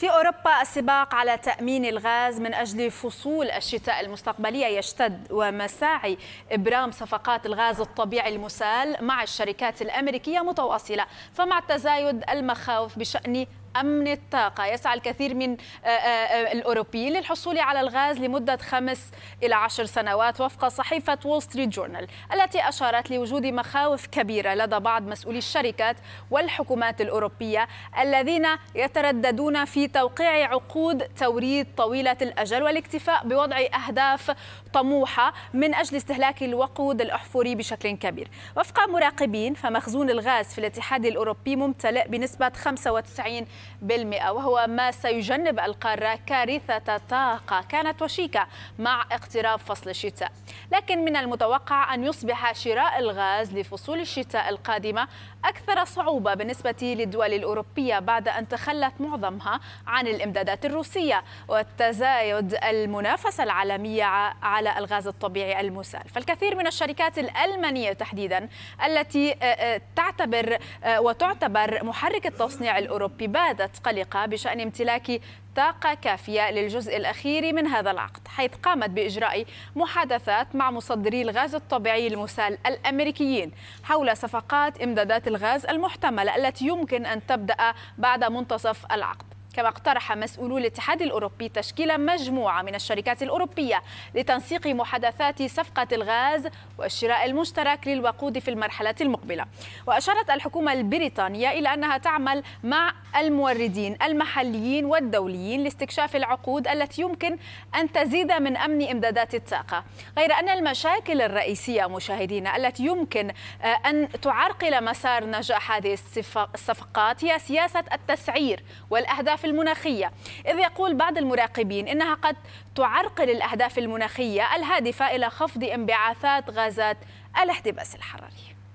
في أوروبا السباق على تأمين الغاز من أجل فصول الشتاء المستقبلية يشتد ومساعي إبرام صفقات الغاز الطبيعي المسال مع الشركات الأمريكية متواصلة فمع تزايد المخاوف بشأن أمن الطاقة يسعى الكثير من آه، آه، آه، الأوروبيين للحصول على الغاز لمدة خمس إلى عشر سنوات وفق صحيفة وول ستريت جورنال التي أشارت لوجود مخاوف كبيرة لدى بعض مسؤولي الشركات والحكومات الأوروبية الذين يترددون في توقيع عقود توريد طويلة الأجل والاكتفاء بوضع أهداف طموحة من أجل استهلاك الوقود الأحفوري بشكل كبير وفق مراقبين فمخزون الغاز في الاتحاد الأوروبي ممتلئ بنسبة 95 بالمئة وهو ما سيجنب القارة كارثة طاقة كانت وشيكة مع اقتراب فصل الشتاء لكن من المتوقع أن يصبح شراء الغاز لفصول الشتاء القادمة أكثر صعوبة بالنسبة للدول الأوروبية بعد أن تخلت معظمها عن الإمدادات الروسية وتزايد المنافسة العالمية على الغاز الطبيعي المسال فالكثير من الشركات الألمانية تحديدا التي آه، آه، تعتبر آه، وتعتبر محرك التصنيع الأوروبي بادت قلقة بشأن امتلاك طاقة كافية للجزء الأخير من هذا العقد حيث قامت بإجراء محادثات مع مصدري الغاز الطبيعي المسال الأمريكيين حول صفقات إمدادات الغاز المحتملة التي يمكن أن تبدأ بعد منتصف العقد كما اقترح مسؤولو الاتحاد الأوروبي تشكيل مجموعة من الشركات الأوروبية لتنسيق محادثات صفقة الغاز والشراء المشترك للوقود في المرحلة المقبلة وأشارت الحكومة البريطانية إلى أنها تعمل مع الموردين المحليين والدوليين لاستكشاف العقود التي يمكن أن تزيد من أمن إمدادات الطاقة غير أن المشاكل الرئيسية مشاهدينا التي يمكن آه، أن تعرقل مسار نجاح هذه الصفقات هي سياسة التسعير والأهداف الأهداف المناخية إذ يقول بعض المراقبين إنها قد تعرقل الأهداف المناخية الهادفة إلى خفض انبعاثات غازات الاحتباس الحراري